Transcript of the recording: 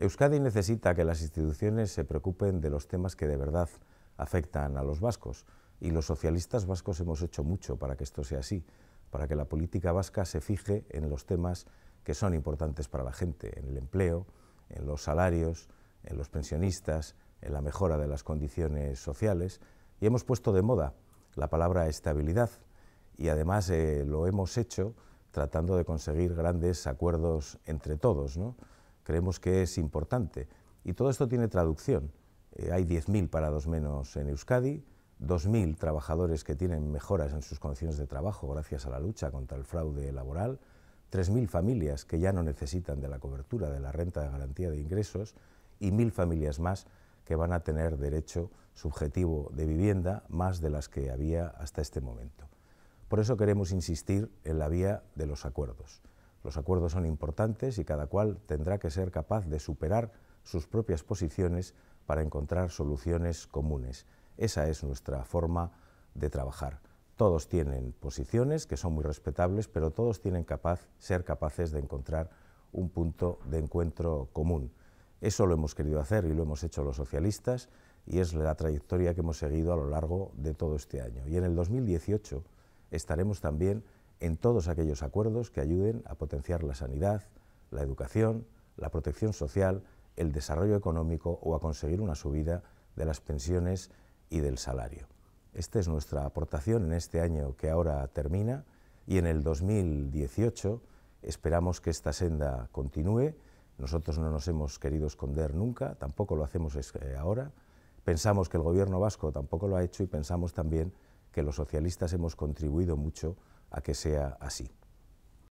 Euskadi necesita que las instituciones se preocupen de los temas que de verdad afectan a los vascos y los socialistas vascos hemos hecho mucho para que esto sea así, para que la política vasca se fije en los temas que son importantes para la gente, en el empleo, en los salarios, en los pensionistas, en la mejora de las condiciones sociales y hemos puesto de moda la palabra estabilidad y además eh, lo hemos hecho tratando de conseguir grandes acuerdos entre todos. ¿no? creemos que es importante. Y todo esto tiene traducción. Eh, hay 10.000 parados menos en Euskadi, 2.000 trabajadores que tienen mejoras en sus condiciones de trabajo gracias a la lucha contra el fraude laboral, 3.000 familias que ya no necesitan de la cobertura de la renta de garantía de ingresos y 1.000 familias más que van a tener derecho subjetivo de vivienda más de las que había hasta este momento. Por eso queremos insistir en la vía de los acuerdos. Los acuerdos son importantes y cada cual tendrá que ser capaz de superar sus propias posiciones para encontrar soluciones comunes. Esa es nuestra forma de trabajar. Todos tienen posiciones que son muy respetables, pero todos tienen capaz, ser capaces de encontrar un punto de encuentro común. Eso lo hemos querido hacer y lo hemos hecho los socialistas y es la trayectoria que hemos seguido a lo largo de todo este año. Y en el 2018 estaremos también en todos aquellos acuerdos que ayuden a potenciar la sanidad, la educación, la protección social, el desarrollo económico o a conseguir una subida de las pensiones y del salario. Esta es nuestra aportación en este año que ahora termina y en el 2018 esperamos que esta senda continúe. Nosotros no nos hemos querido esconder nunca, tampoco lo hacemos eh, ahora. Pensamos que el gobierno vasco tampoco lo ha hecho y pensamos también que los socialistas hemos contribuido mucho a que sea así.